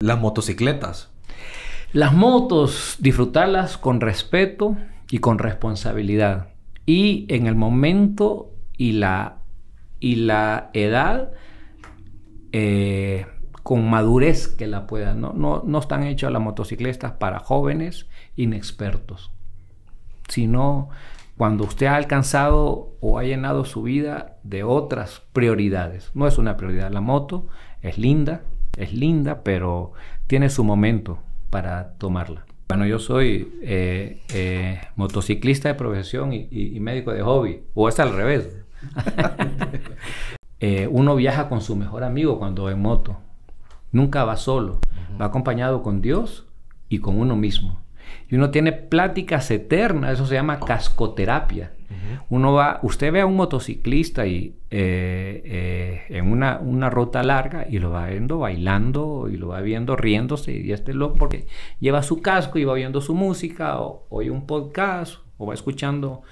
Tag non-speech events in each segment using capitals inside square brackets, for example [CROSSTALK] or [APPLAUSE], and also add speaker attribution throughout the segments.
Speaker 1: Las motocicletas. Las motos, disfrutarlas con respeto y con responsabilidad. Y en el momento y la, y la edad, eh, con madurez que la puedan. No, no, no están hechas las motocicletas para jóvenes inexpertos, sino cuando usted ha alcanzado o ha llenado su vida de otras prioridades. No es una prioridad la moto, es linda, es linda, pero tiene su momento para tomarla. Bueno, yo soy eh, eh, motociclista de profesión y, médico de hobby, o es al revés. [LAUGHS] Eh, uno viaja con su mejor amigo cuando va en moto. Nunca va solo, va acompañado con Dios y con uno mismo. Y uno tiene pláticas eternas, eso se llama cascoterapia. Uno va, usted ve a un motociclista y, eh, eh, en una, una ruta larga y lo va viendo bailando y lo va viendo riéndose y este porque lleva su casco y va viendo su música o oye un podcast o va escuchando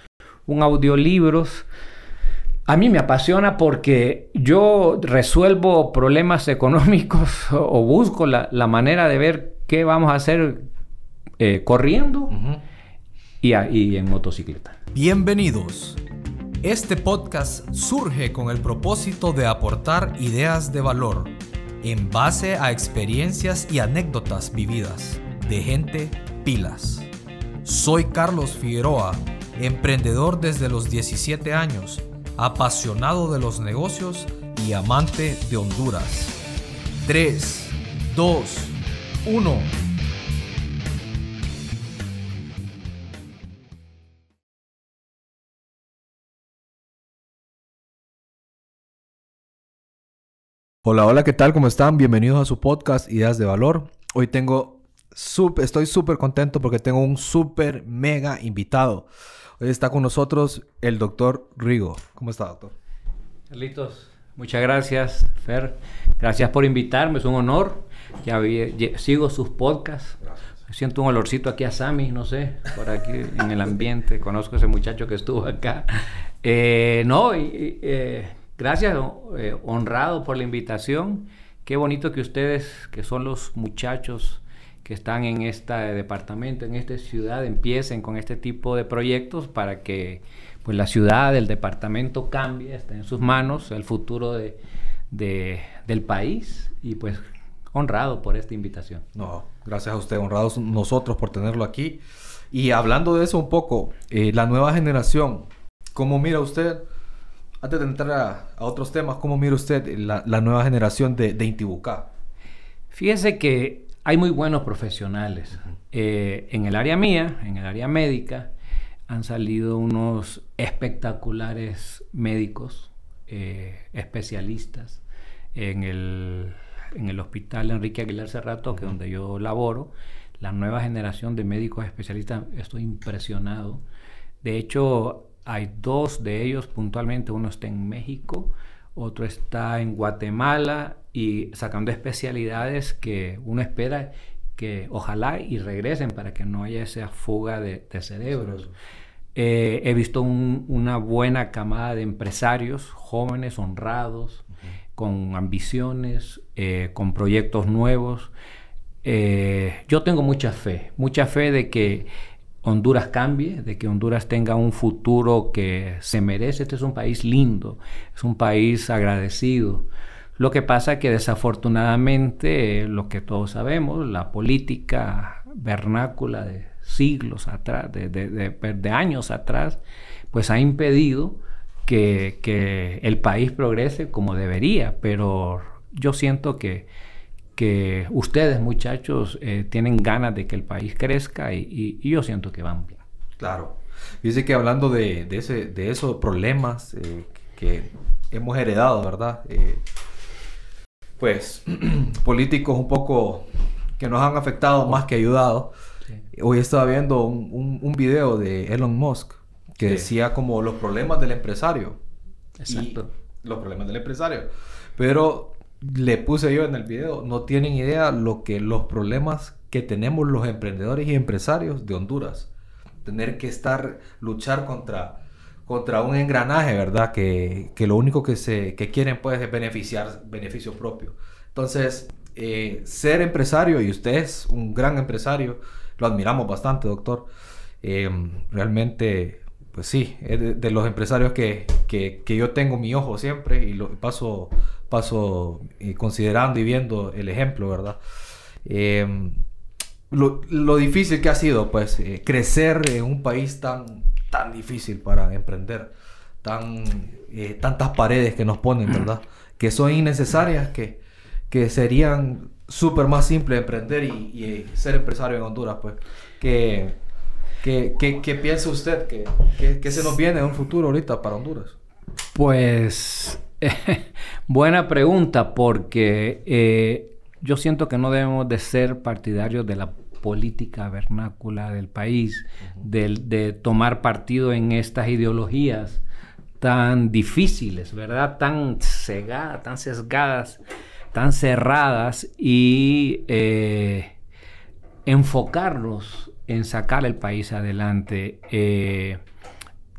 Speaker 1: un audiolibros. A mí me apasiona porque yo resuelvo problemas [LAUGHS] económicos o, busco la, manera de ver qué vamos a hacer eh, corriendo
Speaker 2: y, en motocicleta. Bienvenidos. Este podcast surge con el propósito de aportar ideas de valor en base a experiencias y anécdotas vividas de gente pilas. Soy Carlos Figueroa, emprendedor desde los 17 años, apasionado de los negocios y amante de Honduras. 3, 2, 1. Hola, hola, ¿qué tal? ¿Cómo están? Bienvenidos a su podcast Ideas de Valor. Hoy tengo, super, estoy súper contento porque tengo un súper mega invitado. Hoy está con nosotros el doctor Rigo. ¿Cómo está, doctor?
Speaker 1: Carlitos, muchas gracias, Fer.
Speaker 2: Gracias por invitarme, es un honor. Ya,
Speaker 1: sigo sus podcasts. Siento un olorcito aquí a Sammy, no sé, por aquí en el ambiente. Conozco a ese muchacho que estuvo acá. Eh, no, eh, Gracias, eh, honrado por la invitación. Qué bonito que ustedes, que son los muchachos que están en este departamento, en esta ciudad, empiecen con este tipo de proyectos para que pues, la ciudad, el departamento cambie, esté en sus manos el futuro de, del país y pues honrado por esta
Speaker 2: invitación. No, gracias a usted, honrados nosotros por tenerlo aquí. Y hablando de eso un poco, eh, la nueva generación, ¿cómo mira usted? Antes de entrar a, otros temas, ¿cómo mira usted la, nueva generación de, de Intibucá? Fíjese
Speaker 1: que hay muy buenos profesionales. Eh, en el área mía, en el área médica, han salido unos espectaculares médicos, eh, especialistas. En el, en el, hospital Enrique Aguilar Cerrato, que es donde yo laboro, la nueva generación de médicos especialistas, estoy impresionado. De hecho, hay dos de ellos puntualmente, uno está en México, otro está en Guatemala y sacando especialidades que uno espera que ojalá y regresen para que no haya esa fuga de, cerebros. Eh, he visto una buena camada de empresarios jóvenes, honrados, con ambiciones, eh, con proyectos nuevos. Eh, yo tengo mucha fe, mucha fe de que Honduras cambie, de que Honduras tenga un futuro que se merece. Este es un país lindo, es un país agradecido. Lo que pasa que desafortunadamente, lo que todos sabemos, la política vernácula de siglos atrás, de, años atrás, pues ha impedido que el país progrese como debería, pero yo siento que que ustedes muchachos eh, tienen ganas de que el país crezca y, yo siento que van bien.
Speaker 2: Claro. Dice que hablando de, esos problemas eh, que hemos heredado, ¿verdad? Eh, pues [CLEARS THROAT] políticos un poco que nos han afectado más que ayudado. Hoy estaba viendo un, un, video de Elon Musk que decía como los problemas del empresario. Exacto. los problemas del empresario. Pero le puse yo en el video, no tienen idea lo que los problemas que tenemos los emprendedores y empresarios de Honduras. Tener que estar, luchar contra, contra un engranaje, ¿verdad? Que, lo único que, se, quieren pues es beneficiar, beneficio propio. Entonces, eh, ser empresario, y usted es un gran empresario, lo admiramos bastante, doctor. Eh, realmente, pues sí, es de, los empresarios que, que, yo tengo mi ojo siempre y lo paso paso eh, considerando y viendo el ejemplo, ¿verdad? Em, lo, lo, difícil que ha sido, pues, eh, crecer en un país tan, tan difícil para emprender, tan, eh, tantas paredes que nos ponen, ¿verdad? Que son innecesarias, que, que serían súper más simple emprender y, ser empresario en Honduras, pues. ¿Qué piensa usted? que, se nos viene en un futuro ahorita para Honduras?
Speaker 1: Pues [LAUGHS] buena pregunta, porque eh, yo siento que no debemos de ser partidarios de la política vernácula del país, de tomar partido en estas ideologías tan difíciles, ¿verdad? Tan cegadas, tan sesgadas, tan cerradas y eh, enfocarnos en sacar el país adelante. Eh,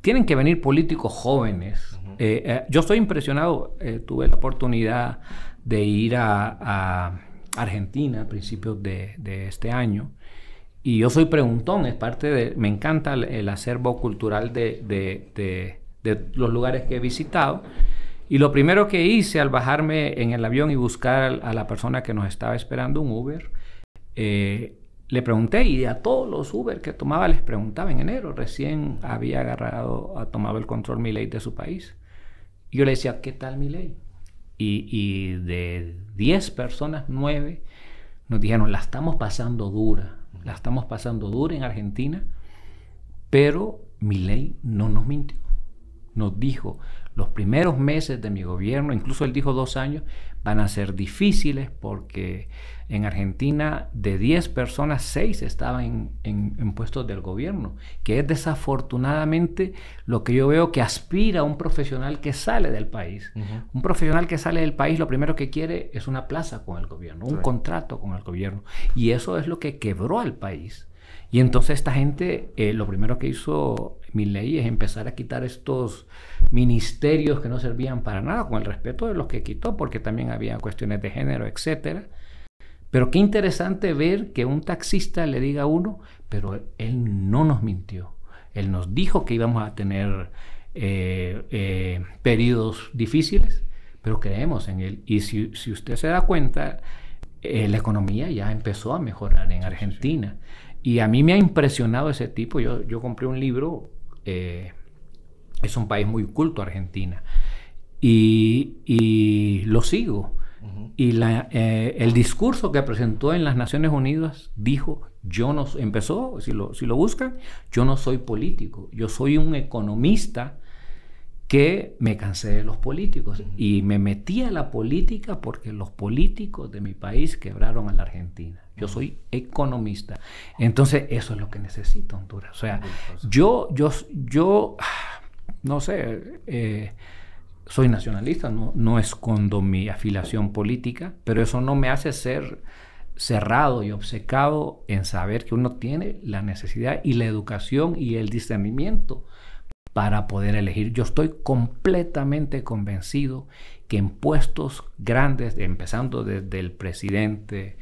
Speaker 1: tienen que venir políticos jóvenes eh, eh, yo estoy impresionado, eh, tuve la oportunidad de ir a, Argentina a principios de, este año y yo soy preguntón, es parte de, me encanta el, acervo cultural de, los lugares que he visitado. Y lo primero que hice al bajarme en el avión y buscar a la persona que nos estaba esperando, un Uber, le pregunté y a todos los Uber que tomaba les preguntaba en enero, recién había agarrado, ha tomado el control mi ley de su país yo le decía, ¿qué tal mi ley? Y, y de 10 personas, 9 nos dijeron, la estamos pasando dura, la estamos pasando dura en Argentina, pero mi ley no nos mintió. Nos dijo, los primeros meses de mi gobierno, incluso él dijo dos años, van a ser difíciles porque en Argentina, de 10 personas, 6 estaban en, puestos del gobierno, que es desafortunadamente lo que yo veo que aspira un profesional que sale del país. Un profesional que sale del país lo primero que quiere es una plaza con el gobierno, un contrato con el gobierno. Y eso es lo que quebró al país. Y entonces esta gente, eh, lo primero que hizo mi ley es empezar a quitar estos ministerios que no servían para nada, con el respeto de los que quitó, porque también había cuestiones de género, etcétera. Pero qué interesante ver que un taxista le diga a uno, pero él no nos mintió. Él nos dijo que íbamos a tener eh, eh, periodos difíciles, pero creemos en él. Y si, usted se da cuenta, eh, la economía ya empezó a mejorar en Argentina. Y a mí me ha impresionado ese tipo. Yo, compré un libro, es un país muy culto, Argentina, y lo sigo. Y eh, el discurso que presentó en las Naciones Unidas dijo, yo no, empezó, si lo, si lo buscan, yo no soy político, yo soy un economista que me cansé de los políticos y me metí a la política porque los políticos de mi país quebraron a la Argentina. Yo soy economista. Entonces, eso es lo que necesita Honduras. O sea, yo, yo, yo, ah, no sé, eh, soy nacionalista, no, no escondo mi afiliación política, pero eso no me hace ser cerrado y obcecado en saber que uno tiene la necesidad y la educación y el discernimiento para poder elegir. Yo estoy completamente convencido que en puestos grandes, empezando desde el presidente,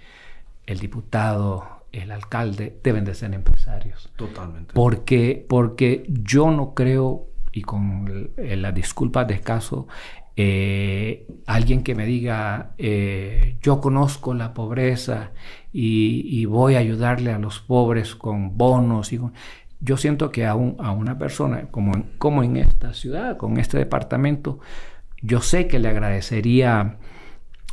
Speaker 1: el diputado, el alcalde, deben de ser empresarios. Totalmente. Porque, porque yo no creo y con las disculpas de caso, eh, alguien que me diga, eh, yo conozco la pobreza y, voy a ayudarle a los pobres con bonos. Yo siento que a, a una persona como como en esta ciudad, con este departamento, yo sé que le agradecería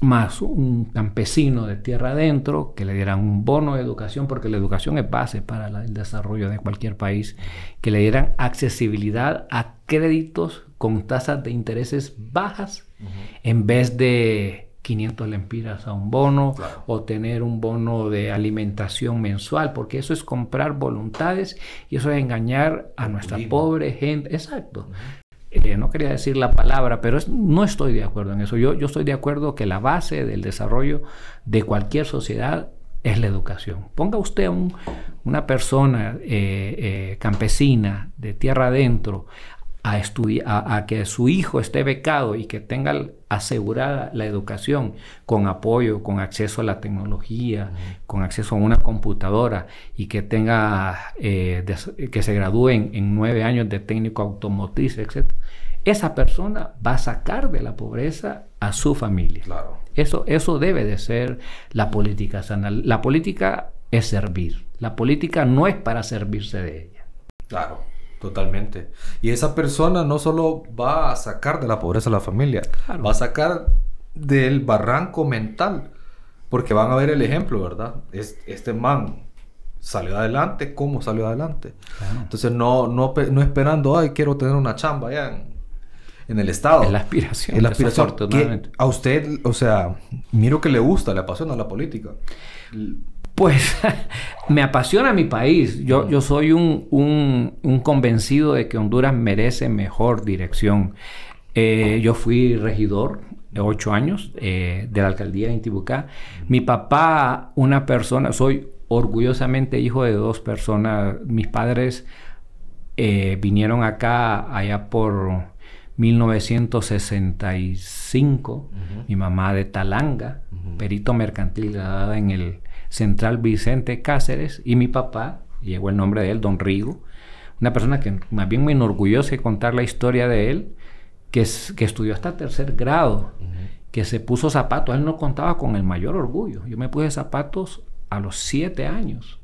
Speaker 1: más un campesino de tierra adentro, que le dieran un bono de educación, porque la educación es base para el desarrollo de cualquier país, que le dieran accesibilidad a créditos con tasas de intereses bajas, en vez de 500 lempiras a un bono o tener un bono de alimentación mensual, porque eso es comprar voluntades y eso es engañar a nuestra pobre gente. Exacto. Eh, no quería decir la palabra, pero no estoy de acuerdo en eso. Yo, yo estoy de acuerdo que la base del desarrollo de cualquier sociedad es la educación. Ponga usted a una persona eh, eh, campesina de tierra adentro a, a que su hijo esté becado y que tenga asegurada la educación con apoyo, con acceso a la tecnología, con acceso a una computadora y que tenga, eh, que se gradúen en nueve años de técnico automotriz, etc. Esa persona va a sacar de la pobreza a su familia. Eso, eso debe de ser la política sana. La
Speaker 2: política es servir. La política no es para servirse de ella. Claro. Totalmente. Y esa persona no solo va a sacar de la pobreza a la familia, va a sacar del barranco mental. Porque van a ver el ejemplo, ¿verdad? Es, este man salió adelante, ¿cómo salió adelante? Entonces, no, no, no esperando, ay, quiero tener una chamba allá en, el Estado. En la aspiración. En la aspiración. Que a usted, o sea, miro que le gusta, le apasiona la política pues [LAUGHS] me apasiona mi país. Yo, mm. yo soy un,
Speaker 1: convencido de que Honduras merece mejor dirección. Eh, yo fui regidor de ocho años eh, de la alcaldía de Intibucá. Mm. Mi papá, una persona, soy orgullosamente hijo de dos personas. Mis padres eh, vinieron acá allá por 1965. Mi mamá de Talanga, perito mercantil graduada en el Central Vicente Cáceres y mi papá, llegó el nombre de él, Don Rigo, una persona que más bien me enorgullece contar la historia de él, que, que estudió hasta tercer grado, que se puso zapatos, él no contaba con el mayor orgullo, yo me puse zapatos a los siete años,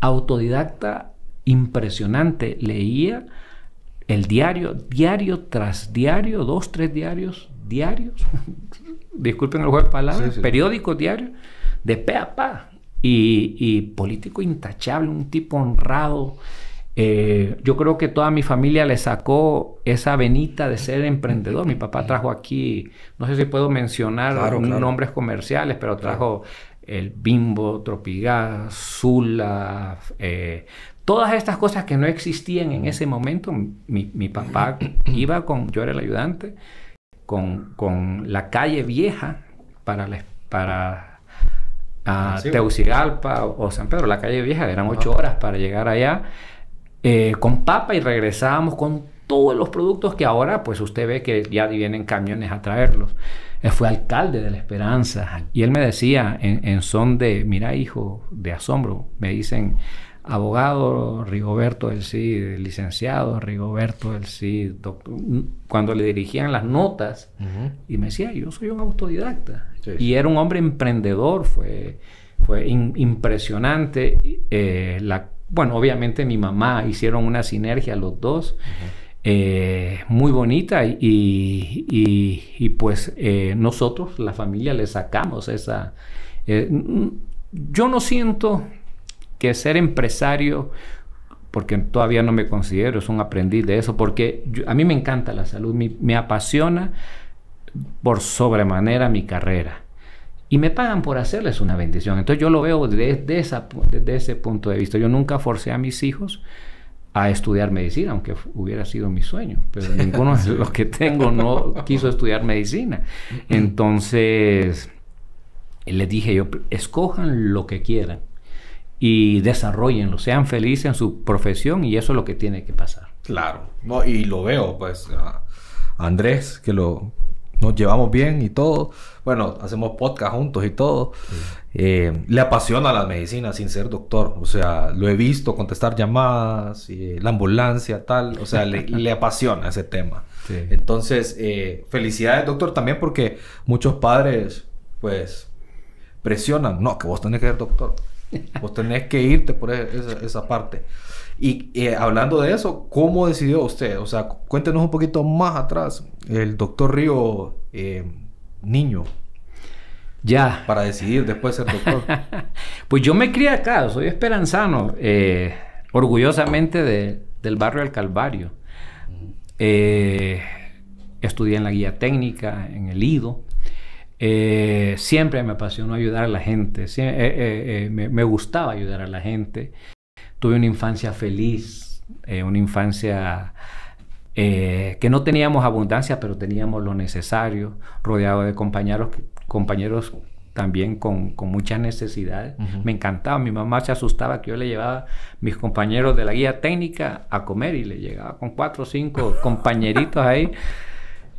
Speaker 1: autodidacta impresionante, leía el diario, diario tras diario, dos, tres diarios, diarios, [LAUGHS] disculpen el juego de palabras, periódicos diarios, de pe a pa y, político intachable, un tipo honrado. Eh, yo creo que toda mi familia le sacó esa venita de ser emprendedor. Mi papá trajo aquí, no sé si puedo mencionar nombres comerciales, pero trajo el Bimbo, tropigás, Zula, eh, todas estas cosas que no existían en ese momento. Mi, papá [CLEARS THROAT] iba con, yo era el ayudante, con, con la calle vieja para a ah, Teucigalpa o, San Pedro, la calle vieja, eran ocho horas para llegar allá eh, con papa y regresábamos con todos los productos que ahora pues usted ve que ya vienen camiones a traerlos. Él eh, fue alcalde de La Esperanza y él me decía en, son de, mira hijo, de asombro, me dicen, abogado Rigoberto del Cid, licenciado Rigoberto del Cid, doctor, cuando le dirigían las notas, y me decía, yo soy un autodidacta. Y era un hombre emprendedor, fue, impresionante. Eh, bueno, obviamente mi mamá hicieron una sinergia los dos. Eh, muy bonita y, y, pues eh, nosotros, la familia, le sacamos esa... Mm, yo no siento que ser empresario porque todavía no me considero, es un aprendiz de eso, porque a mí me encanta la salud, me apasiona por sobremanera mi carrera. Y me pagan por hacerles una bendición. Entonces yo lo veo desde, esa, ese punto de vista. Yo nunca forcé a mis hijos a estudiar medicina, aunque hubiera sido mi sueño, pero [LAUGHS] ninguno de los que tengo no quiso estudiar medicina. Entonces, les dije yo, escojan lo que quieran y desarrollenlo, sean felices en su profesión y eso es lo que tiene que pasar.
Speaker 2: Claro, no, y lo veo, pues, Andrés, que lo, nos llevamos bien y todo. Bueno, hacemos podcast juntos y todo. Eh, le apasiona la medicina sin ser doctor. O sea, lo he visto contestar llamadas, eh, la ambulancia, tal. O sea, le, apasiona ese tema. Entonces, eh, felicidades, doctor, también porque muchos padres, pues, presionan. No, que vos tenés que ser doctor. Vos tenés que irte por e-, esa, parte. Y eh, hablando de eso, ¿cómo decidió usted? O sea, cuéntenos un poquito más atrás, el doctor Río eh, Niño. Ya. Para decidir después ser doctor.
Speaker 1: [LAUGHS] pues yo me crié acá, soy esperanzano, eh, orgullosamente del barrio del Calvario. estudié en la guía técnica, en el IDO. Eh, siempre me apasionó ayudar a la gente, eh, eh, me, gustaba ayudar a la gente. Tuve una infancia feliz, una infancia que no teníamos abundancia, pero teníamos lo necesario, rodeado de compañeros, compañeros también con, con muchas necesidades. Me encantaba, mi mamá se asustaba que yo le llevaba mis compañeros de la guía técnica a comer y le llegaba con cuatro o cinco compañeritos ahí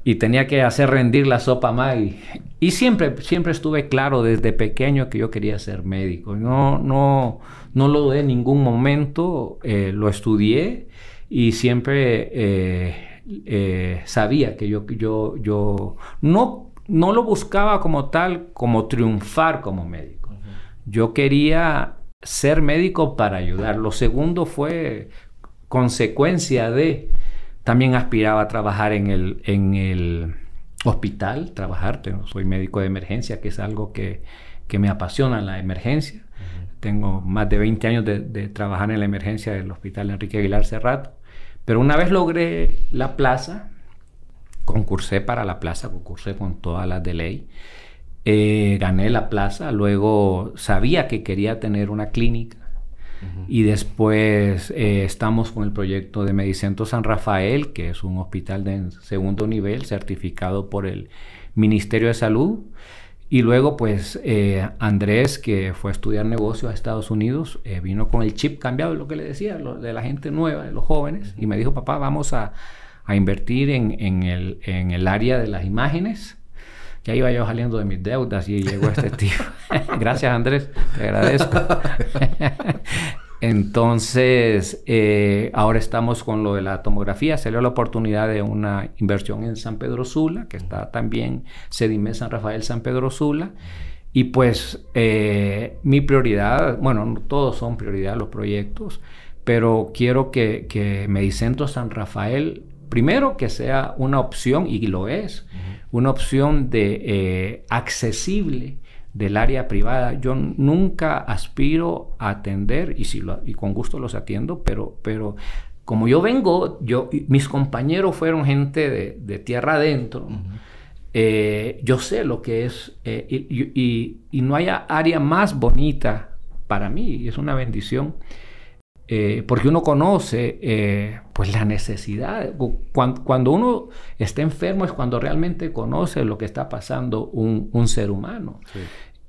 Speaker 1: y tenía que hacer rendir la sopa Maggie. Y siempre, siempre estuve claro desde pequeño que yo quería ser médico. No, no, no lo dudé ningún momento, eh, lo estudié y siempre eh, eh, sabía que yo, yo, yo no, no lo buscaba como tal, como triunfar como médico. Yo quería ser médico para ayudar. Lo segundo fue consecuencia de también aspiraba a trabajar en el, en el hospital, trabajar, soy médico de emergencia, que es algo que, que me apasiona la emergencia. Tengo más de 20 años de, trabajar en la emergencia del Hospital Enrique Aguilar Cerrato. Pero una vez logré la plaza, concursé para la plaza, concursé con todas las de ley, eh, gané la plaza, luego sabía que quería tener una clínica y después eh, estamos con el proyecto de Medicentro San Rafael, que es un hospital de segundo nivel certificado por el Ministerio de Salud. Y luego, pues eh, Andrés, que fue a estudiar negocios a Estados Unidos, eh, vino con el chip cambiado, lo que le decía, de la gente nueva, de los jóvenes, y me dijo, papá, vamos a, invertir en, el, área de las imágenes ya iba yo saliendo de mis deudas y llegó este tío. [LAUGHS] Gracias, Andrés, te agradezco. [LAUGHS] Entonces, eh, ahora estamos con lo de la tomografía. Se dio la oportunidad de una inversión en San Pedro Sula, que está también Sedime San Rafael San Pedro Sula. Y pues eh, mi prioridad, bueno, no todos son prioridad los proyectos, pero quiero que, que Medicentro San Rafael primero que sea una opción, y lo es, una opción de eh, accesible del área privada. Yo nunca aspiro a atender, y, si lo, y con gusto los atiendo, pero, pero como yo vengo, yo, mis compañeros fueron gente de, tierra adentro, eh, yo sé lo que es, eh, y, y, no hay área más bonita para mí, y es una bendición eh, porque uno conoce eh, pues la necesidad. Cuando, uno está enfermo es cuando realmente conoce lo que está pasando un, ser humano.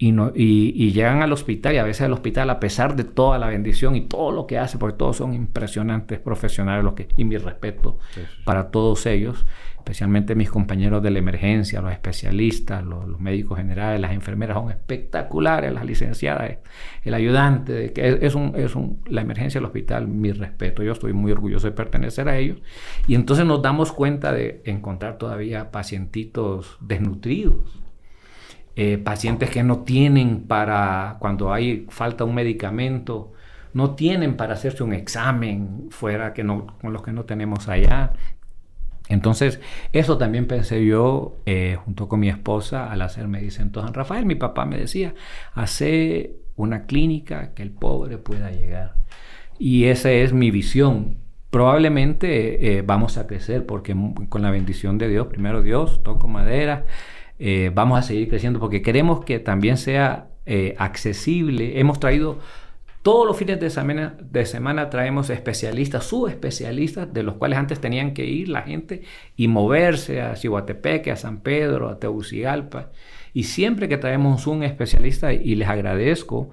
Speaker 1: Y, y, llegan al hospital y a veces al hospital, a pesar de toda la bendición y todo lo que hace, porque todos son impresionantes profesionales, que, y mi respeto para todos ellos, especialmente mis compañeros de la emergencia, los especialistas, los, médicos generales, las enfermeras, son espectaculares, las licenciadas, el ayudante, es, la emergencia del hospital, mi respeto, yo estoy muy orgulloso de pertenecer a ellos. Y entonces nos damos cuenta de encontrar todavía pacientitos desnutridos, eh, pacientes que no tienen para, cuando hay falta un medicamento, no tienen para hacerse un examen fuera que no, con los que no tenemos allá, entonces, eso también pensé yo eh, junto con mi esposa al hacer en San Rafael. Mi papá me decía, hace una clínica que el pobre pueda llegar. Y esa es mi visión. Probablemente eh, eh, vamos a crecer porque con la bendición de Dios, primero Dios, toco madera, vamos a seguir creciendo porque queremos que también sea accesible. Hemos traído todos los fines de semana, traemos especialistas, subespecialistas, de los cuales antes tenían que ir la gente y moverse a Cihuatepeque, a San Pedro, a Tegucigalpa. Y siempre que traemos un especialista, y les agradezco,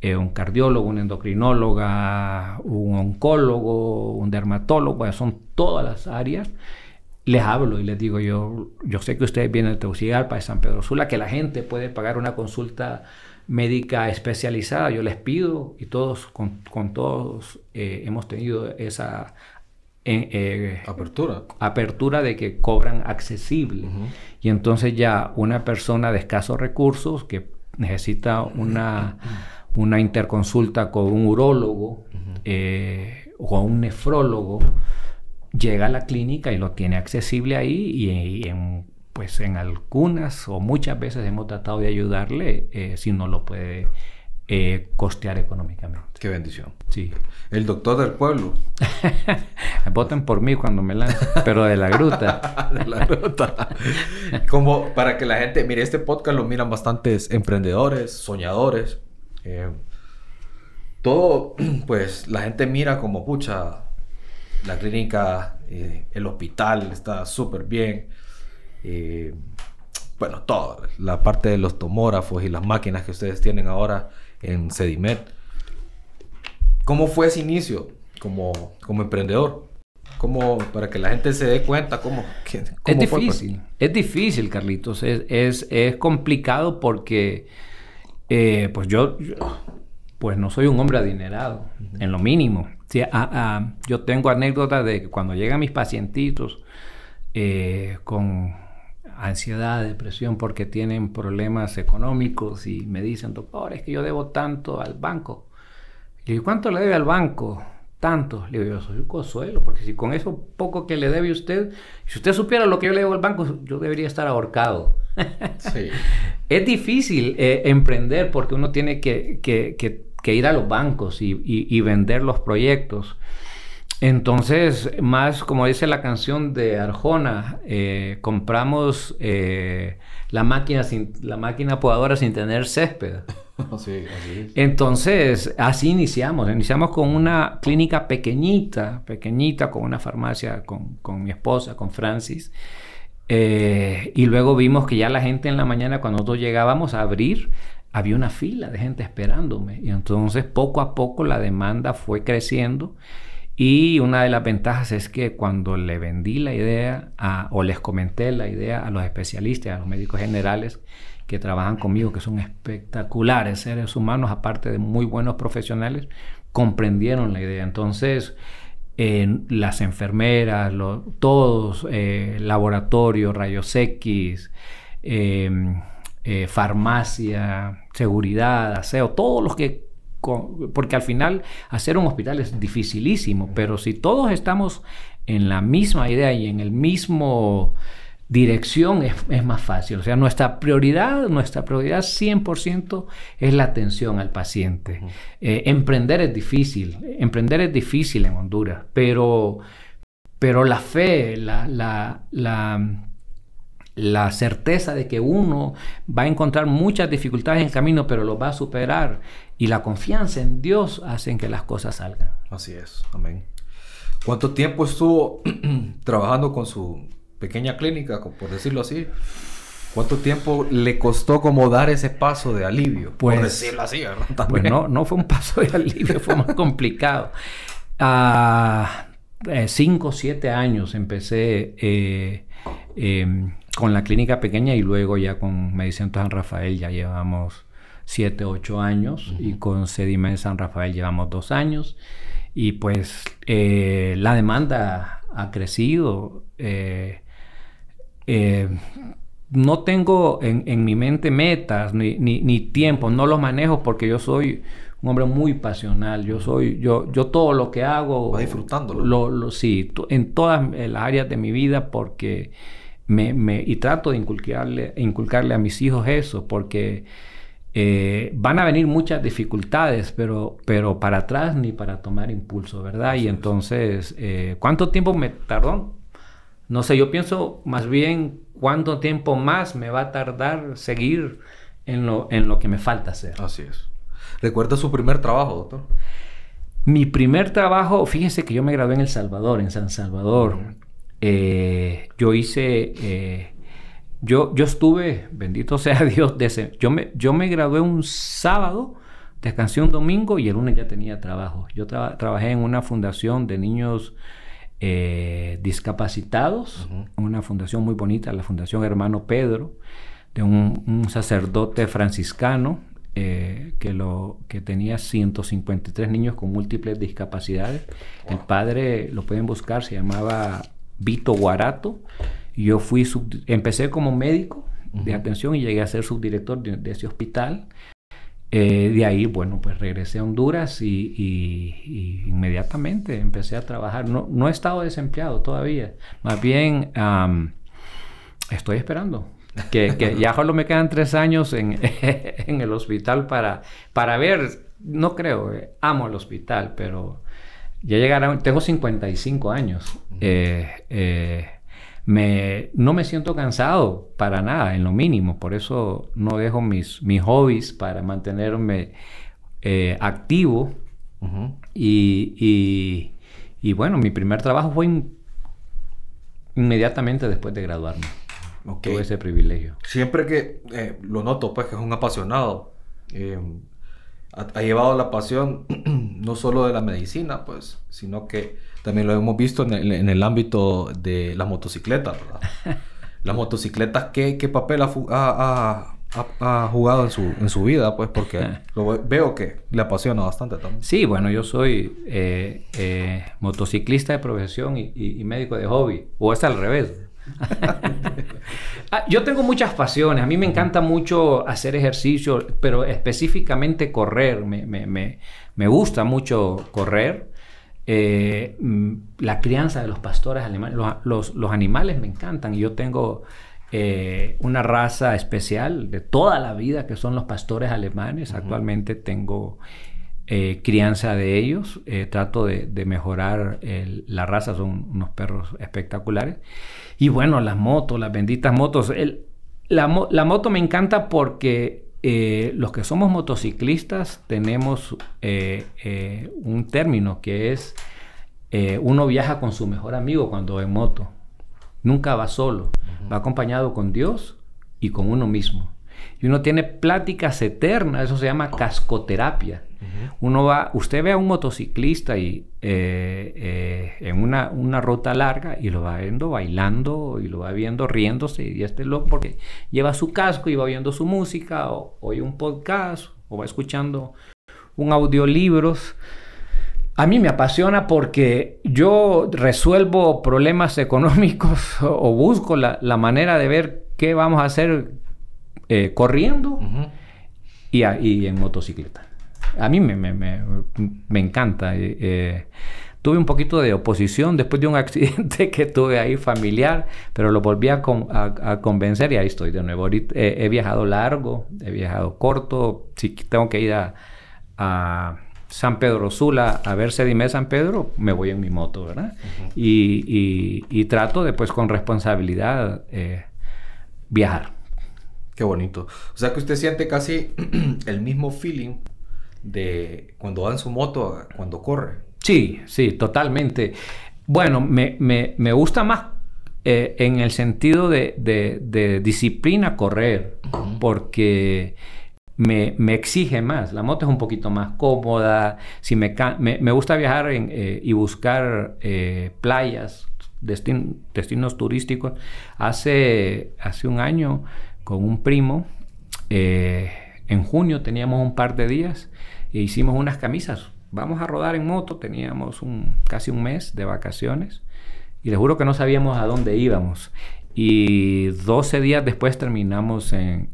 Speaker 1: eh, un cardiólogo, un endocrinólogo, un oncólogo, un dermatólogo, son todas las áreas les hablo y les digo yo, yo sé que ustedes vienen de Tegucigalpa, de San Pedro Sula, que la gente puede pagar una consulta médica especializada, yo les pido, y todos con, todos eh, hemos tenido esa eh, eh, apertura. apertura de que cobran accesible. Y entonces ya una persona de escasos recursos que necesita una, una interconsulta con un urólogo o un nefrólogo, llega a la clínica y lo tiene accesible ahí y, y en pues en algunas o muchas veces hemos tratado de ayudarle eh, si no lo puede eh, costear económicamente. Qué bendición. Sí. El doctor del pueblo. [LAUGHS] Voten
Speaker 2: por mí cuando me lance, pero de la gruta. [LAUGHS] de la gruta. Como para que la gente, mire, este podcast lo miran bastantes emprendedores, soñadores. Eh, todo, [CLEARS THROAT] pues la gente mira como, pucha, la clínica, el hospital está súper bien, eh, bueno, toda la parte de los tomógrafos y las máquinas que ustedes tienen ahora en Sediment. ¿Cómo fue ese inicio como, como emprendedor? ¿Cómo, para que la gente se dé cuenta cómo, es difícil, Es difícil, Carlitos.
Speaker 1: Es, complicado porque eh, pues yo, pues no soy un hombre adinerado, en lo mínimo. Sí, ah, ah, yo tengo anécdotas de que cuando llegan mis pacientitos eh, con ansiedad, depresión porque tienen problemas económicos y me dicen, doctor, es que yo debo tanto al banco. ¿Y ¿cuánto le debe al banco? Tanto. Le digo, yo soy un consuelo, porque si con eso poco que le debe usted, si usted supiera lo que yo le debo al banco, yo debería estar ahorcado. Sí. [LAUGHS] es difícil eh, emprender porque uno tiene que, ir a los bancos y, y vender los proyectos. Entonces, más como dice la canción de Arjona, eh, compramos eh, la, máquina sin, la máquina podadora sin tener césped.
Speaker 2: [LAUGHS]
Speaker 1: Entonces, así iniciamos. Iniciamos con una clínica pequeñita, pequeñita, con una farmacia con, mi esposa, con Francis. Eh, y luego vimos que ya la gente en la mañana, cuando nosotros llegábamos a abrir, había una fila de gente esperándome. Y entonces, poco a poco, la demanda fue creciendo. Y una de las ventajas es que cuando le vendí la idea o les comenté la idea a los especialistas, a los médicos generales que trabajan conmigo, que son espectaculares seres humanos, aparte de muy buenos profesionales, comprendieron la idea. Entonces, las enfermeras, todos, eh, laboratorio, rayos X, em, eh, farmacia, seguridad, aseo, todos los que porque al final hacer un hospital es dificilísimo, pero si todos estamos en la misma idea y en el mismo dirección es, más fácil. O sea, nuestra prioridad, nuestra prioridad 100% es la atención al paciente. Eh, emprender es difícil, emprender es difícil en Honduras, pero, pero la fe, la, la la certeza de que uno va a encontrar muchas dificultades en el camino, pero lo va a superar. Y la confianza en Dios hacen que las cosas salgan.
Speaker 2: Así es, amén. ¿Cuánto tiempo estuvo [CLEARS THROAT] trabajando con su pequeña clínica, por decirlo así? ¿Cuánto tiempo le costó como dar ese paso de alivio? por pues, decirlo así, [LAUGHS] pues, no, no fue un paso de alivio, fue más complicado. A 5 o
Speaker 1: 7 años empecé eh, Em, con la clínica pequeña y luego ya con Medicina San Rafael ya llevamos 7, 8 años y con sediment San Rafael llevamos 2 años y pues eh, la demanda ha crecido. Eh, eh, no tengo en, mi mente metas ni, tiempo, ni no los manejo porque yo soy un hombre muy pasional. Yo soy, yo, yo todo lo que hago. Va disfrutándolo. Lo, lo, sí, en todas eh, las áreas de mi vida, porque me, y trato de inculcarle, inculcarle a mis hijos eso, porque eh, van a venir muchas dificultades, pero, pero para atrás ni para tomar impulso, ¿verdad? y entonces, eh, ¿cuánto tiempo me tardó? No sé, yo pienso más bien cuánto tiempo más me va a tardar seguir en lo, en lo que me falta hacer. Así es. ¿Recuerda su primer trabajo, doctor? Mi primer trabajo, fíjense que yo me gradué en El Salvador, en San Salvador. Eh, yo hice, eh, yo, yo estuve, bendito sea [LAUGHS] Dios, yo, me, yo me gradué un sábado, descansé un domingo y el lunes ya tenía trabajo. Yo trabajé en una fundación de niños eh, discapacitados, una fundación muy bonita, la Fundación Hermano Pedro, de un sacerdote franciscano eh, que, lo, que tenía 153 niños con múltiples discapacidades. El padre, lo pueden buscar, se llamaba Vito Guarato. Yo fui, empecé como médico de atención y llegué a ser subdirector de, ese hospital. Eh, de ahí, bueno, pues regresé a Honduras y, inmediatamente empecé a trabajar. No, no he estado desempleado todavía, más bien estoy esperando [LAUGHS] que, ya solo me quedan tres años en, [LAUGHS] el hospital para, para ver, no creo, eh, amo el hospital, pero ya llegaron, tengo 55 años, eh, eh, me, no me siento cansado para nada, en lo mínimo, por eso no dejo mis, mis hobbies para mantenerme activo y, y, bueno, mi primer trabajo fue inmediatamente
Speaker 2: después de graduarme.
Speaker 1: Okay. Tuve ese privilegio.
Speaker 2: Siempre que eh, lo noto, pues que es un apasionado. Eh, ha, llevado la pasión [CLEARS THROAT] no solo de la medicina, pues, sino que también lo hemos visto en el, ámbito de las motocicletas, ¿verdad? [LAUGHS] las motocicletas, ¿qué, qué papel ha, ha, jugado en su, en su vida? Pues porque veo que le apasiona bastante también. Sí, bueno, yo soy eh, motociclista de profesión y, y
Speaker 1: médico de hobby, o es al revés. [LAUGHS] Ah, yo tengo muchas pasiones. A mí me encanta mucho hacer ejercicio, pero específicamente correr. Me, gusta mucho correr. Eh, mm, la crianza de los pastores alemanes. Los, animales me encantan. Y yo tengo eh, una raza especial de toda la vida que son los pastores alemanes. Actualmente tengo eh, crianza de ellos, eh, trato de, mejorar la raza, son unos perros espectaculares. Y bueno, las motos, las benditas motos. El, la, moto me encanta porque eh, los que somos motociclistas tenemos un término que es uno viaja con su mejor amigo cuando va en moto. Nunca va solo, va acompañado con Dios y con uno mismo. Y uno tiene pláticas eternas, eso se llama oh. cascoterapia. Uno va, usted ve a un motociclista y, eh, eh, en una, ruta larga y lo va viendo bailando y lo va viendo riéndose y este loco porque lleva su casco y va viendo su música o oye un podcast o va escuchando un audiolibros. A mí me apasiona porque yo resuelvo problemas [LAUGHS] económicos o, busco la, manera de ver qué vamos a hacer eh, corriendo y, y en motocicleta a mí me, encanta. Eh, eh, tuve un poquito de oposición después de un [LAUGHS] accidente que tuve ahí familiar, pero lo volví a, convencer y ahí estoy de nuevo. Ahorita, eh, he viajado largo, he viajado corto, si tengo que ir a, San Pedro Sula a ver Sedime San Pedro, me voy en mi moto, ¿verdad? y, trato después con responsabilidad viajar.
Speaker 2: Qué bonito. O sea que usted siente casi [CLEARS THROAT] el mismo feeling de cuando va en su moto, cuando corre. Sí, sí, totalmente. Bueno, me,
Speaker 1: gusta más eh, en el sentido de, disciplina correr, porque me, exige más. La moto es un poquito más cómoda. me, gusta viajar eh, y buscar eh, playas, destinos turísticos. hace un año, con un primo, en junio teníamos un par de días e hicimos unas camisas. Vamos a rodar en moto, teníamos un, casi un mes de vacaciones y les juro que no sabíamos a dónde íbamos. Y 12 días después terminamos en,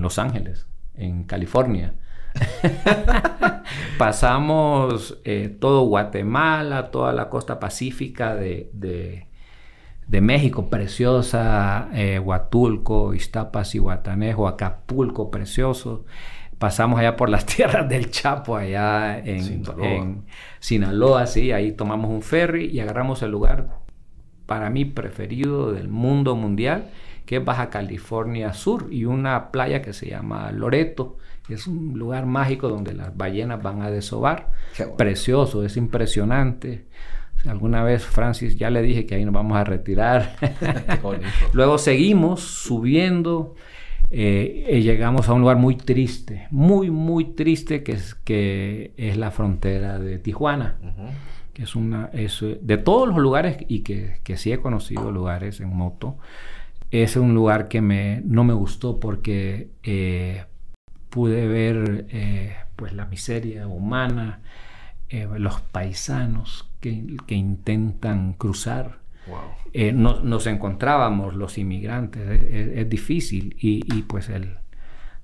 Speaker 1: Los Ángeles, en California. [LAUGHS] Pasamos eh, todo Guatemala, toda la costa pacífica de, de, México, preciosa, eh, Huatulco, Iztapas y Guatanejo, Acapulco, precioso pasamos allá por las [LAUGHS] tierras del Chapo, allá en Sinaloa. sí, ahí tomamos un ferry y agarramos el lugar para mí preferido del mundo mundial, que es Baja California Sur y una playa que se llama Loreto. Es un lugar mágico donde las ballenas van a desovar. Precioso, es impresionante. Alguna vez, Francis, ya le dije que ahí nos vamos a retirar. [LAUGHS] Luego seguimos subiendo eh, eh, llegamos a un lugar muy triste, muy, muy triste, que es, que es la frontera de Tijuana. que es una, eh, de todos los lugares, y que, que sí he conocido lugares en moto, es un lugar que me, no me gustó porque eh, pude ver pues la miseria humana, los paisanos que, que, intentan cruzar eh, nos encontrábamos los inmigrantes, es, difícil. Y, pues el,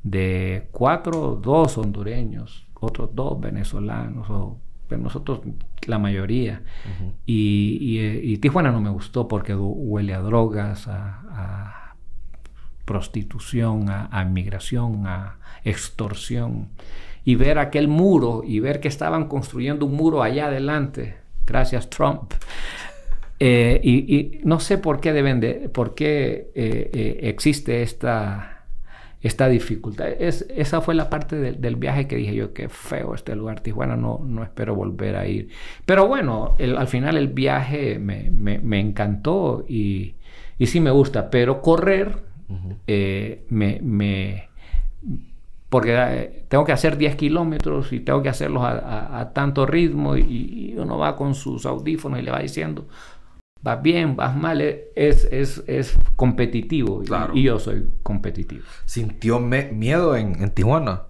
Speaker 1: de cuatro, dos hondureños, otros dos venezolanos, pues nosotros la mayoría. Eh, y, Tijuana no me gustó porque huele a drogas, a, prostitución, a, inmigración a extorsión. Y ver aquel muro y ver que estaban construyendo un muro allá adelante, gracias Trump, eh, y, no sé por qué deben de, por qué eh, eh, existe esta, esta dificultad. Es, esa fue la parte del viaje que dije yo, qué feo este lugar, Tijuana, no, no espero volver a ir. Pero bueno, al final el viaje me, me, encantó y, y, sí me gusta, pero correr me, me porque tengo que hacer 10 kilómetros y tengo que hacerlos a, tanto ritmo y, uno va con sus audífonos y le va diciendo, vas bien, vas mal, es, es, es competitivo. Y, yo soy competitivo. ¿Sintió miedo en, en, Tijuana?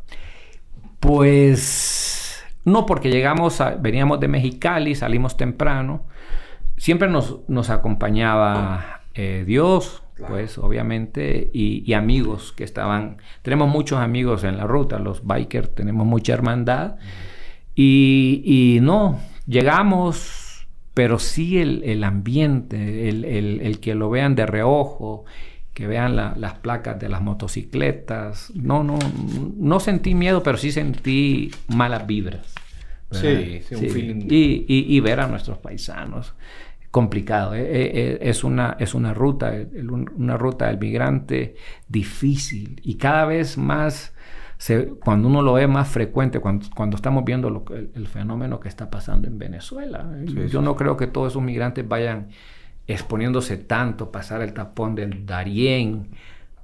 Speaker 1: Pues no, porque llegamos, a, veníamos de Mexicali, salimos temprano. Siempre nos, nos acompañaba eh, Dios, pues obviamente, y, amigos que estaban. Tenemos muchos amigos en la ruta, los bikers, tenemos mucha hermandad. Y, y no, llegamos, pero sí el, ambiente, el, que lo vean de reojo, que vean las placas de las motocicletas. No, no, no sentí miedo, pero sí sentí malas vibras. Sí, sí, Y, y, ver a nuestros paisanos. Complicado. Eh, eh, eh, es, una, es una ruta, una ruta del migrante difícil y cada vez más cuando uno lo ve más frecuente, cuando, estamos viendo lo, el, fenómeno que está pasando en Venezuela. ¿eh? Yo no creo que todos esos migrantes vayan exponiéndose tanto, pasar el tapón del Darién,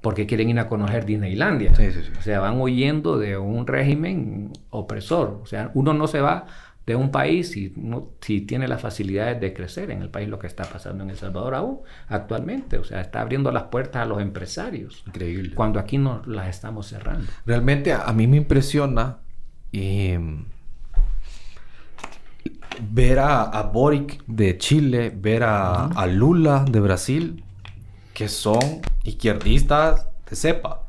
Speaker 1: porque quieren ir a conocer Disneylandia. o sea, van huyendo de un régimen opresor. O sea, uno no se va de un país y no, si tiene las facilidades de crecer en el país, lo que está pasando en El Salvador aún actualmente. O sea, está abriendo las puertas a los empresarios. Increíble. Cuando aquí no las estamos cerrando.
Speaker 2: Realmente a, mí me impresiona em, ver a, Boric de Chile, ver a, Lula de Brasil, que son izquierdistas de sepa...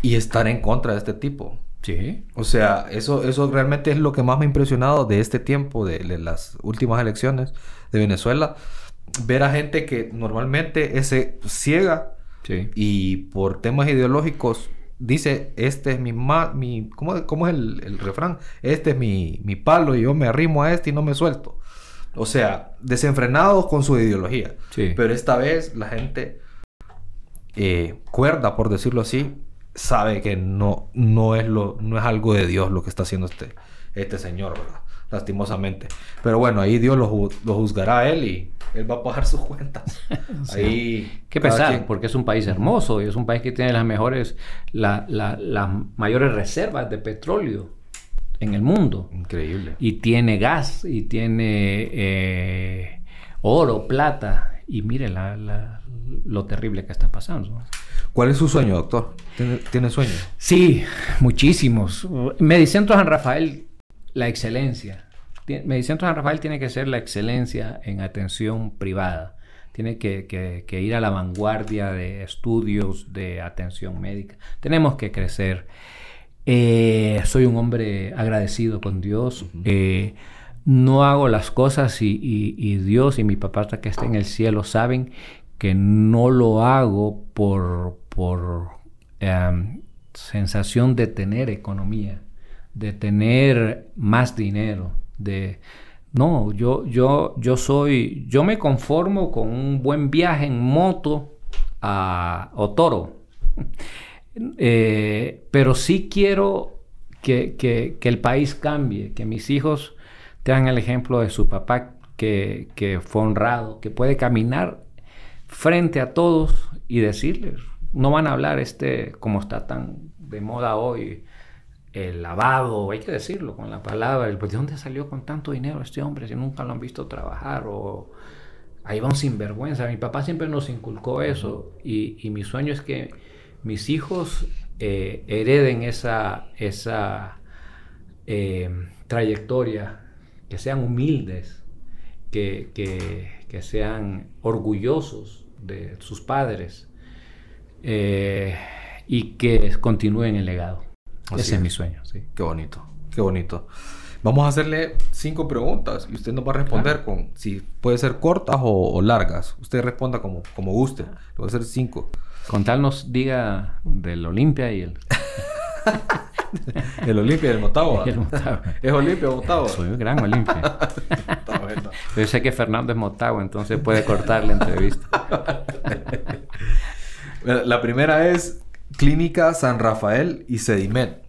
Speaker 2: y estar en contra de este tipo. Sí. O sea, eso, eso realmente es lo que más me ha impresionado de este tiempo, de, las últimas elecciones de Venezuela. Ver a gente que normalmente es eh, ciega y por temas ideológicos dice, este es mi... ¿cómo, es el, refrán? Este es mi, palo y yo me arrimo a este y no me suelto. O sea, desenfrenados con su ideología. Pero esta vez la gente eh, cuerda, por decirlo así, sabe que no, no, es lo, no es algo de Dios lo que está haciendo este, este señor, Lastimosamente. Pero bueno, ahí Dios lo, juzgará a él y él va a pagar sus cuentas. [LAUGHS] ahí, Qué pesar, porque es un país hermoso y es un país que tiene las mejores,
Speaker 1: la, la, las mayores reservas de petróleo en el mundo. Increíble. Y tiene gas y tiene eh, oro, plata. Y mire la, lo terrible que está pasando.
Speaker 2: ¿Cuál es su sueño, doctor? ¿Tiene, sueños? Sí, muchísimos.
Speaker 1: Medicentro San Rafael, la excelencia. Medicentro San Rafael tiene que ser la excelencia en atención privada. Tiene que, ir a la vanguardia de estudios de atención médica. Tenemos que crecer. Eh, soy un hombre agradecido con Dios. Eh, no hago las cosas y, Dios y mi papá hasta que está en el cielo saben que no lo hago por, em, sensación de tener economía, de tener más dinero, de... No, yo, yo, yo soy, yo me conformo con un buen viaje en moto a Otoro, [LAUGHS] eh, pero sí quiero que, el país cambie, que mis hijos tengan el ejemplo de su papá que fue honrado, que puede caminar frente a todos y decirles, no van a hablar este, como está tan de moda hoy, el lavado, hay que decirlo con la palabra, el, pues, ¿de dónde salió con tanto dinero este hombre si nunca lo han visto trabajar? O ahí van sin vergüenza Mi papá siempre nos inculcó eso y, mi sueño es que mis hijos eh, hereden esa, esa eh, trayectoria, que sean humildes, que, que sean orgullosos de sus padres eh, y
Speaker 2: que continúen el legado. Ese es. mi sueño. Sí. Qué bonito, qué bonito. Vamos a hacerle cinco preguntas y usted nos va a responder con si puede ser cortas o, largas. Usted responda como, como guste. Ah. Le voy a hacer cinco. Con diga del Olimpia y el. [LAUGHS] el Olimpia y el Motagua. [LAUGHS] El ¿Es Olimpia o
Speaker 1: Motagua? Soy un gran Olimpia. [LAUGHS] Yo sé que Fernando es motago entonces puede cortar
Speaker 2: la entrevista. [LAUGHS] la primera es Clínica San Rafael y Sedimet.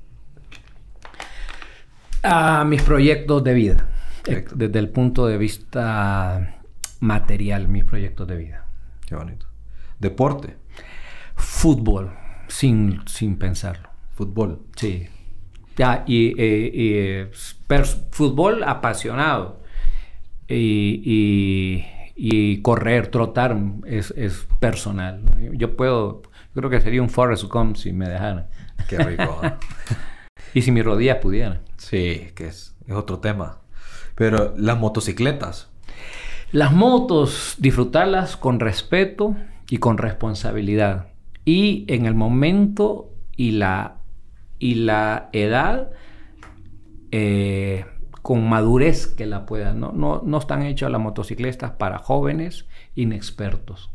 Speaker 1: A mis proyectos de vida. Eh, desde el punto de vista material, mis proyectos
Speaker 2: de vida. Qué bonito. Deporte. Fútbol, sin, sin pensarlo. Fútbol. Sí.
Speaker 1: Ya, y, eh, eh, fútbol apasionado y, correr, trotar es, personal. Yo puedo, creo que sería un Forrest Gump si me dejaran. Qué rico. ¿eh? [LAUGHS] y si mis rodillas pudieran. Sí, que es, otro tema. Pero las motocicletas. Las motos, disfrutarlas con respeto y con responsabilidad. Y en el momento y la, y la edad, eh, con madurez que la pueda, No, no, no están hechas las motocicletas para jóvenes inexpertos,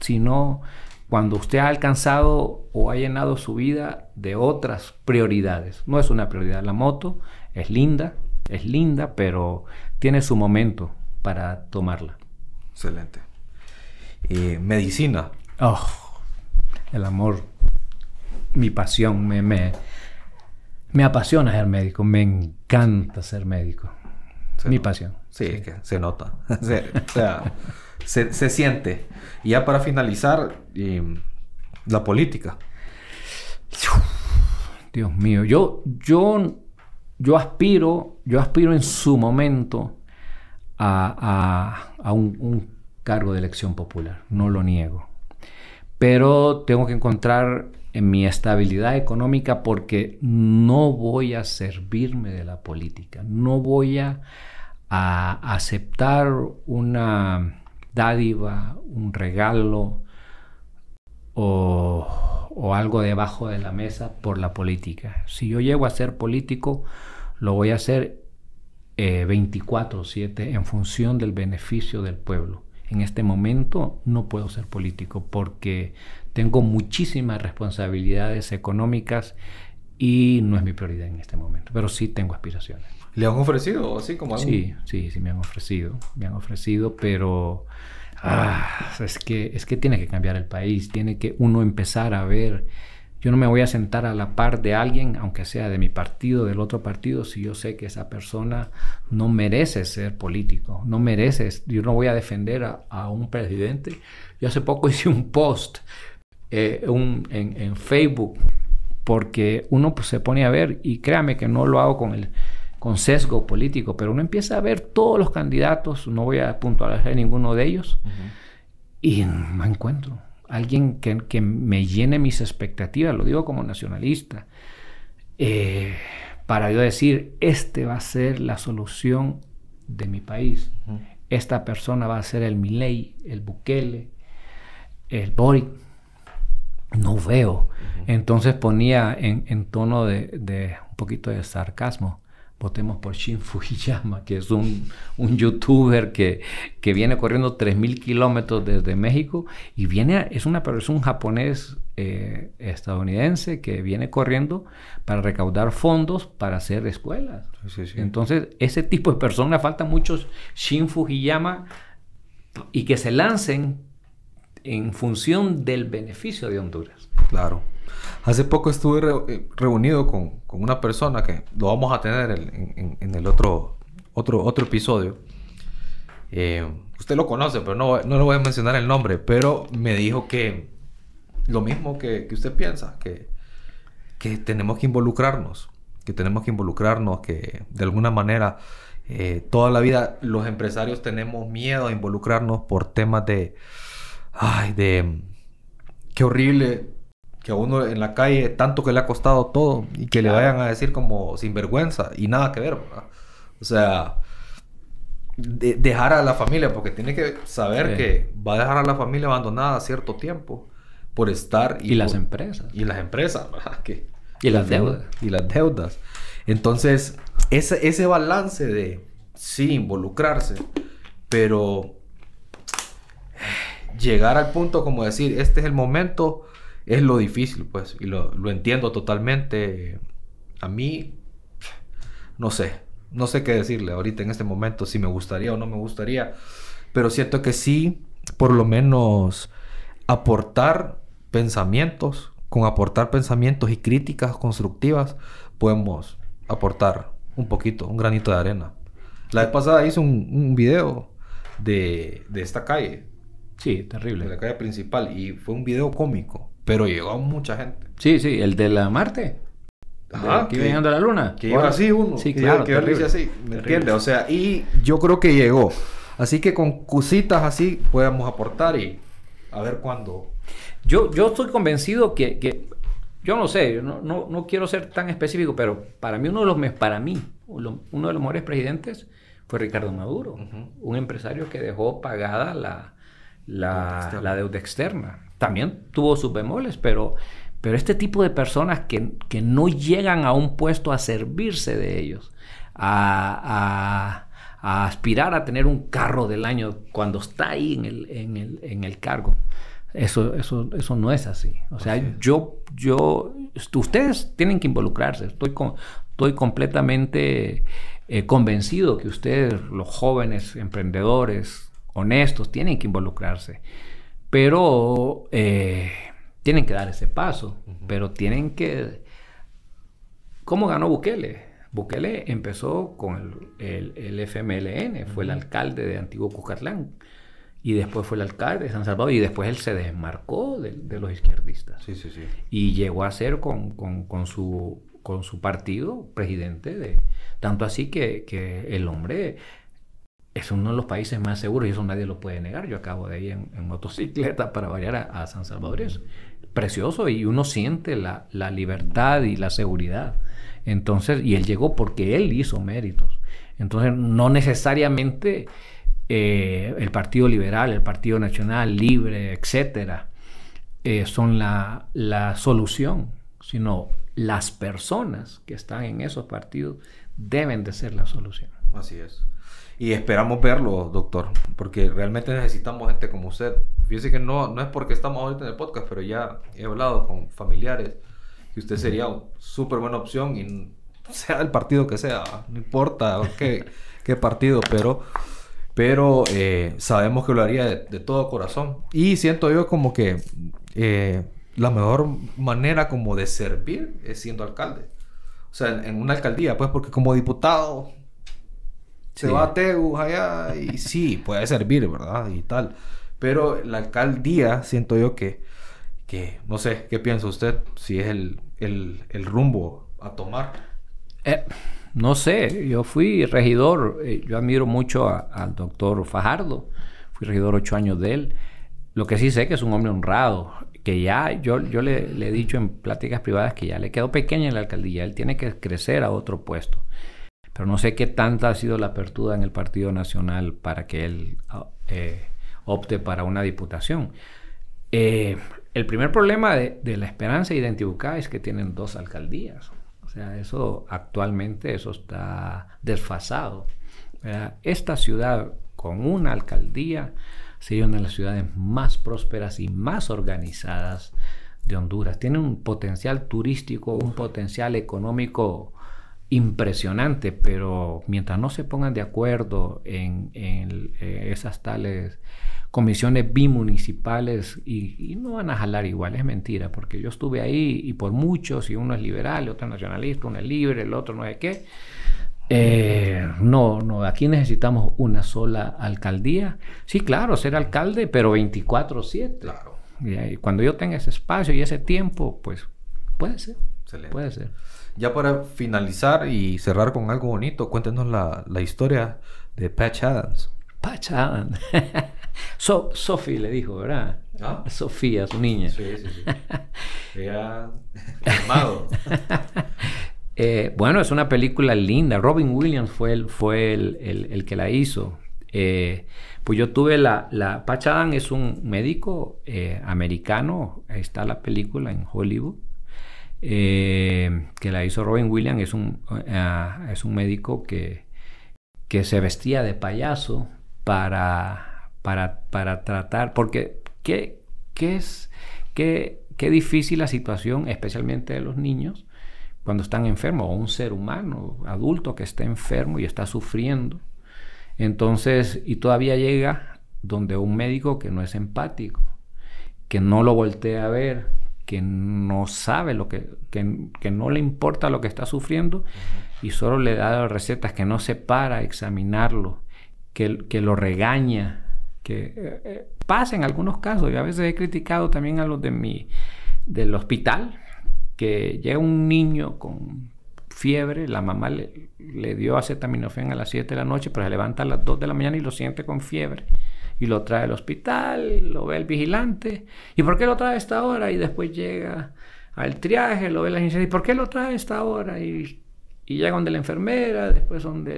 Speaker 1: sino cuando usted ha alcanzado o ha llenado su vida de otras prioridades. No es una prioridad la moto, es linda, es linda, pero tiene su momento para tomarla. Excelente. medicina. Oh, el amor, mi pasión, me, me apasiona ser médico, me encanta ser médico. es Mi pasión.
Speaker 2: Sí, se nota. [LAUGHS] se, o sea, se, siente. Y ya para finalizar, em, la política. Dios mío, yo, yo, yo aspiro,
Speaker 1: yo aspiro en su momento a, un cargo de elección popular, no lo niego. Pero tengo que encontrar en mi estabilidad económica porque no voy a servirme de la política, no voy a, aceptar una dádiva, un regalo o, algo debajo de la mesa por la política. Si yo llego a ser político, lo voy a hacer 24/7 eh, en función del beneficio del pueblo. En este momento no puedo ser político porque tengo muchísimas responsabilidades económicas y no es mi prioridad en este momento, pero sí tengo aspiraciones. ¿Le han ofrecido así como algo? Sí, sí, sí me han ofrecido, me han ofrecido, pero ah, es, que, es que tiene que cambiar el país, tiene que uno empezar a ver. Yo no me voy a sentar a la par de alguien, aunque sea de mi partido, del otro partido, si yo sé que esa persona no merece ser político, no merece, yo no voy a defender a, a un presidente. Yo hace poco hice un post eh, un, en, Facebook, porque uno pues, se pone a ver, y créame que no lo hago con el con sesgo político, pero uno empieza a ver todos los candidatos, no voy a puntualizar de ninguno de ellos, y me encuentro alguien que, que, me llene mis expectativas, lo digo como nacionalista, eh, para yo decir, este va a ser la solución de mi país, esta persona va a ser el Milei, el Bukele, el Boric, no veo. Entonces ponía en, tono de, un poquito de sarcasmo, votemos por Shin Fujiyama, que es un, un youtuber que, que, viene corriendo 3.000 kilómetros desde México y viene, es, una, persona un japonés eh, estadounidense que viene corriendo para recaudar fondos para hacer escuelas. Entonces, ese tipo de personas, faltan muchos Shin Fujiyama y que se
Speaker 2: lancen en función del beneficio de Honduras. Claro. Hace poco estuve eh, reunido con, con, una persona que lo vamos a tener en, el otro, otro, otro episodio. Eh, usted lo conoce, pero no, no le voy a mencionar el nombre, pero me dijo que lo mismo que, usted piensa, que, que tenemos que involucrarnos, que tenemos que involucrarnos, que de alguna manera eh, toda la vida los empresarios tenemos miedo a involucrarnos por temas de Ay, de... Qué horrible que a uno en la calle, tanto que le ha costado todo, y que le vayan a decir como sinvergüenza y nada que ver, ¿verdad? O sea, dejar a la familia, porque tiene que saber que va a dejar a la familia abandonada cierto tiempo por estar... Y, las empresas. Y las empresas, [LAUGHS] ¿verdad? y las deudas. Y las deudas. Entonces, ese, ese balance de, sí, involucrarse, pero llegar al punto como decir, este es el momento, es lo difícil, pues, y lo, entiendo totalmente. A mí, no sé, no sé qué decirle ahorita en este momento, si me gustaría o no me gustaría, pero siento que sí, por lo menos aportar pensamientos, con aportar pensamientos y críticas constructivas, podemos aportar un poquito, un granito de arena. La vez pasada hice un, un video de, de esta calle, Sí, terrible. Pues la calle principal. Y fue un video cómico, pero llegó mucha gente. Sí, sí, el de la Marte. Ajá, que viajando a la luna. Que iba así uno. Sí, claro. Que sí, así, ¿me entiendes? O sea, y yo creo que llegó. Así que con cositas así podemos aportar y a ver cuándo. Yo, yo estoy convencido que,
Speaker 1: yo no sé, no, no, quiero ser tan específico, pero para mí uno de los, para mí, uno de los mejores presidentes fue Ricardo Maduro, un empresario que dejó pagada la, la, deuda externa. También tuvo sus bemoles, pero, pero este tipo de personas que, no llegan a un puesto a servirse de ellos, a, aspirar a tener un carro del año cuando está ahí en el, en el, en el cargo. Eso, eso, eso no es así. O sea, yo, yo, ustedes tienen que involucrarse. Estoy, con, estoy completamente eh, convencido que ustedes, los jóvenes emprendedores, honestos, tienen que involucrarse, pero eh, tienen que dar ese paso, pero tienen que... ¿Cómo ganó Bukele? Bukele empezó con el, FMLN, fue el alcalde de Antiguo Cucatlán y después fue el alcalde de San Salvador y después él se desmarcó de, los izquierdistas. Sí, sí, sí. Y llegó a ser con, con, su, partido presidente de... Tanto así que, que el hombre es uno de los países más seguros y eso nadie lo puede negar. Yo acabo de ir en, motocicleta para variar a, San Salvador. Es precioso y uno siente la, libertad y la seguridad. Entonces, y él llegó porque él hizo méritos. Entonces, no necesariamente eh, el Partido Liberal, el Partido Nacional, Libre, etcétera, eh, son la, la solución, sino las personas que están en esos partidos deben de ser la solución.
Speaker 2: Así es. Y esperamos verlo, doctor, porque realmente necesitamos gente como usted. Fíjese que no, no es porque estamos ahorita en el podcast, pero ya he hablado con familiares que usted sería una súper buena opción y sea el partido que sea, no importa qué, [LAUGHS] qué partido, pero, pero eh, sabemos que lo haría de, todo corazón. Y siento yo como que eh, la mejor manera como de servir es siendo alcalde. O sea, en, en una alcaldía, pues porque como diputado se va a y sí, puede servir, ¿verdad? Y tal. Pero la alcaldía, siento yo que, que no sé, ¿qué piensa usted? Si es el, el, rumbo a tomar. Eh, no sé, yo fui
Speaker 1: regidor, eh, yo admiro mucho al doctor Fajardo, fui regidor ocho años de él. Lo que sí sé que es un hombre honrado, que ya yo, yo le, he dicho en pláticas privadas que ya le quedó pequeña en la alcaldía, él tiene que crecer a otro puesto. Pero no sé qué tanta ha sido la apertura en el Partido Nacional para que él ah, eh, opte para una diputación. Eh, el primer problema de, la Esperanza y de Antibucá es que tienen dos alcaldías. O sea, eso actualmente eso está desfasado. Esta ciudad con una alcaldía sería una de las ciudades más prósperas y más organizadas de Honduras. Tiene un potencial turístico, un potencial económico impresionante, pero mientras no se pongan de acuerdo en, eh, esas tales comisiones bimunicipales y, no van a jalar igual, es mentira, porque yo estuve ahí y por muchos, y uno es liberal, otro es nacionalista, uno es libre, el otro no sé qué. Eh, no, no, aquí necesitamos una sola alcaldía. Sí, claro, ser alcalde, pero
Speaker 2: 24-7. Claro. Y, cuando yo tenga ese espacio y ese tiempo, pues puede ser. Puede ser. Ya para finalizar y cerrar con algo bonito, cuéntenos la, historia de Patch Adams. Patch Adams. [LAUGHS] so, Sophie
Speaker 1: le dijo, ¿verdad? ¿Ah? Sofía, su niña. Sí, sí,
Speaker 2: sí. [LAUGHS] [LAUGHS]
Speaker 1: Eh, bueno, es una película linda. Robin Williams fue el, fue el, que la hizo. Eh, pues yo tuve la... la Patch Adams es un médico eh, americano. Ahí está la película en Hollywood. Eh, que la hizo Robin Williams, eh, ah, es un, médico que, que se vestía de payaso para, para, tratar, porque qué, qué es, qué, qué difícil la situación, especialmente de los niños, cuando están enfermos, o un ser humano, adulto que está enfermo y está sufriendo. Entonces, y todavía llega donde un médico que no es empático, que no lo voltea a ver, que no sabe lo que, que, no le importa lo que está sufriendo y solo le da recetas, que no se para a examinarlo, que, lo regaña, que eh, eh, pasa en algunos casos. Yo a veces he criticado también a los de mi, del hospital, que llega un niño con fiebre, la mamá le, le dio acetaminofén a las 7 de la noche, pero se levanta a las 2 de la mañana y lo siente con fiebre y lo trae al hospital, lo ve el vigilante. ¿Y por qué lo trae a esta hora? Y después llega al triaje, lo ve la gente. ¿Y por qué lo trae a esta hora? Y, y llega donde la enfermera, después donde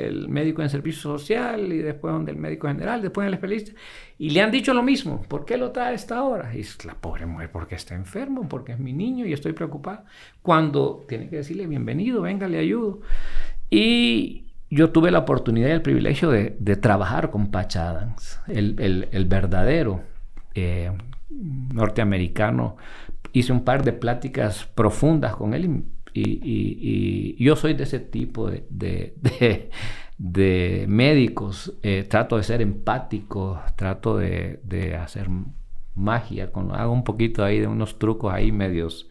Speaker 1: el, médico en servicio social y después donde el médico general, después el especialista. Y le han dicho lo mismo. ¿Por qué lo trae a esta hora? Y es la pobre mujer, porque está enfermo, porque es mi niño y estoy preocupada. Cuando tiene que decirle bienvenido, venga, le ayudo. Y yo tuve la oportunidad y el privilegio de, trabajar con Patch Adams, el, verdadero eh, norteamericano. Hice un par de pláticas profundas con él y, yo soy de ese tipo de, médicos. Eh, trato de ser empático, trato de, hacer magia, con, hago un poquito ahí de unos trucos ahí medios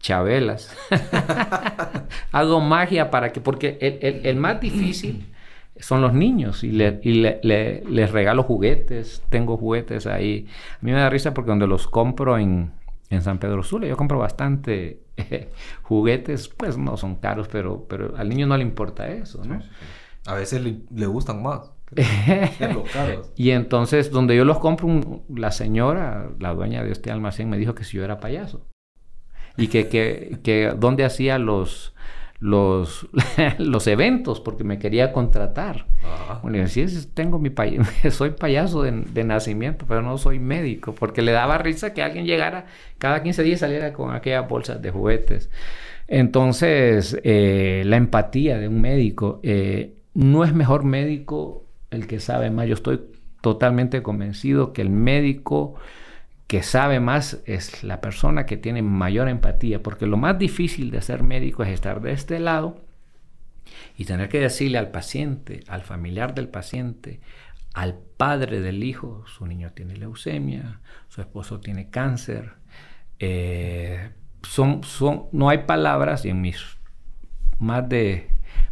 Speaker 1: chabelas. [LAUGHS] Hago magia para que, porque el, más difícil son los niños y, les regalo juguetes, tengo juguetes ahí. A mí me da risa porque donde los compro en, San Pedro Sula, yo compro bastante eh, juguetes, pues no son caros, pero, pero al niño no le importa eso, ¿no?
Speaker 2: A veces le, gustan más. [LAUGHS]
Speaker 1: y entonces donde yo los compro, la señora, la dueña de este almacén, me dijo que si yo era payaso y que, que, que dónde hacía los, los, [LAUGHS] los eventos porque me quería contratar. tengo mi [LAUGHS] soy payaso de, de, nacimiento, pero no soy médico, porque le daba risa que alguien llegara cada 15 días saliera con aquellas bolsas de juguetes. Entonces, eh, la empatía de un médico, eh, no es mejor médico el que sabe más. Yo estoy totalmente convencido que el médico que sabe más es la persona que tiene mayor empatía, porque lo más difícil de ser médico es estar de este lado y tener que decirle al paciente, al familiar del paciente, al padre del hijo, su niño tiene leucemia, su esposo tiene cáncer. Eh, no hay palabras y en mis más de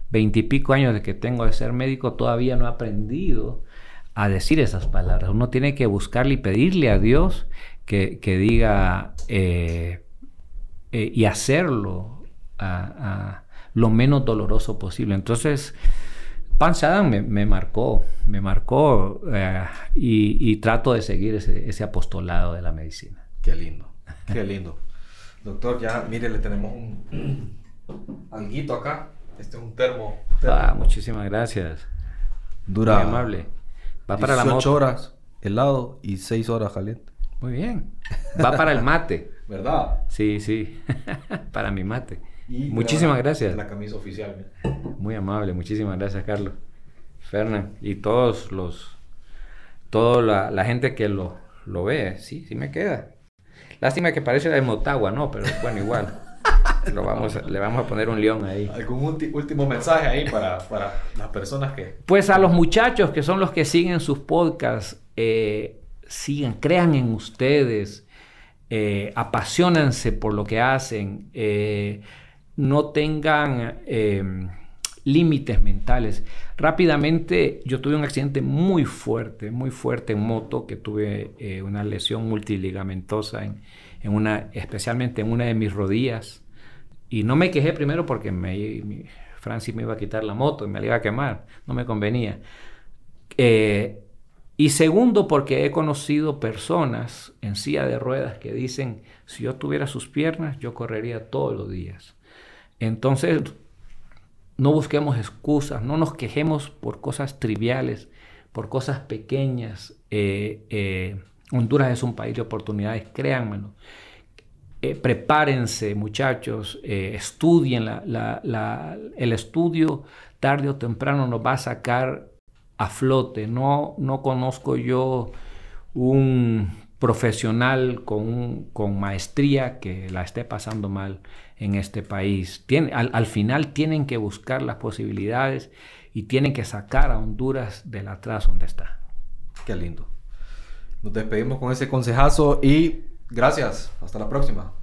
Speaker 1: veintipico años de que tengo de ser médico todavía no he aprendido a decir esas palabras. Uno tiene que buscarle y pedirle a Dios que, diga eh, eh, y hacerlo a, lo menos doloroso posible. Entonces, Pan Shadan me, me, marcó, me marcó eh, y, trato de seguir ese, apostolado de la medicina.
Speaker 2: Qué lindo, qué lindo. Doctor, ya mire, le tenemos un anguito [CLEARS THROAT] acá. Este es un termo. Ah, muchísimas gracias. Dura. amable. Va para la moto. horas helado y 6 horas caliente. Muy bien. Va para el mate. ¿Verdad? Sí, sí. [LAUGHS] para mi mate. muchísimas gracias. La camisa oficial. Muy amable, muchísimas gracias,
Speaker 1: Carlos. Fernán y todos los. Toda la, gente que lo, lo ve, sí, sí me queda. Lástima que parece de Motagua, ¿no? Pero bueno, igual le vamos a poner un león ahí.
Speaker 2: ¿Algún último mensaje ahí para, las personas que...
Speaker 1: Pues a los muchachos que son los que siguen sus podcasts, eh, sigan, crean en ustedes, eh, por lo que hacen, eh, no tengan em, límites mentales. Rápidamente, yo tuve un accidente muy fuerte, muy fuerte en moto, que tuve eh, una lesión multiligamentosa, en, en, una, especialmente en una de mis rodillas. Y no me quejé primero porque Francis me iba a quitar la moto y me la iba a quemar. No me convenía. Eh, y segundo, porque he conocido personas en silla de ruedas que dicen, si yo tuviera sus piernas, yo correría todos los días. Entonces, no busquemos excusas, no nos quejemos por cosas triviales, por cosas pequeñas. Eh, eh, Honduras es un país de oportunidades, créanmelo. Eh, prepárense, muchachos, eh, estudien. el estudio tarde o temprano nos va a sacar a flote. No, no conozco yo un profesional con, con maestría que la esté pasando mal en este país. al, al final tienen que buscar las posibilidades
Speaker 2: y tienen que sacar a Honduras del atrás donde está. Qué lindo. Nos despedimos con ese consejazo y gracias. Hasta la próxima.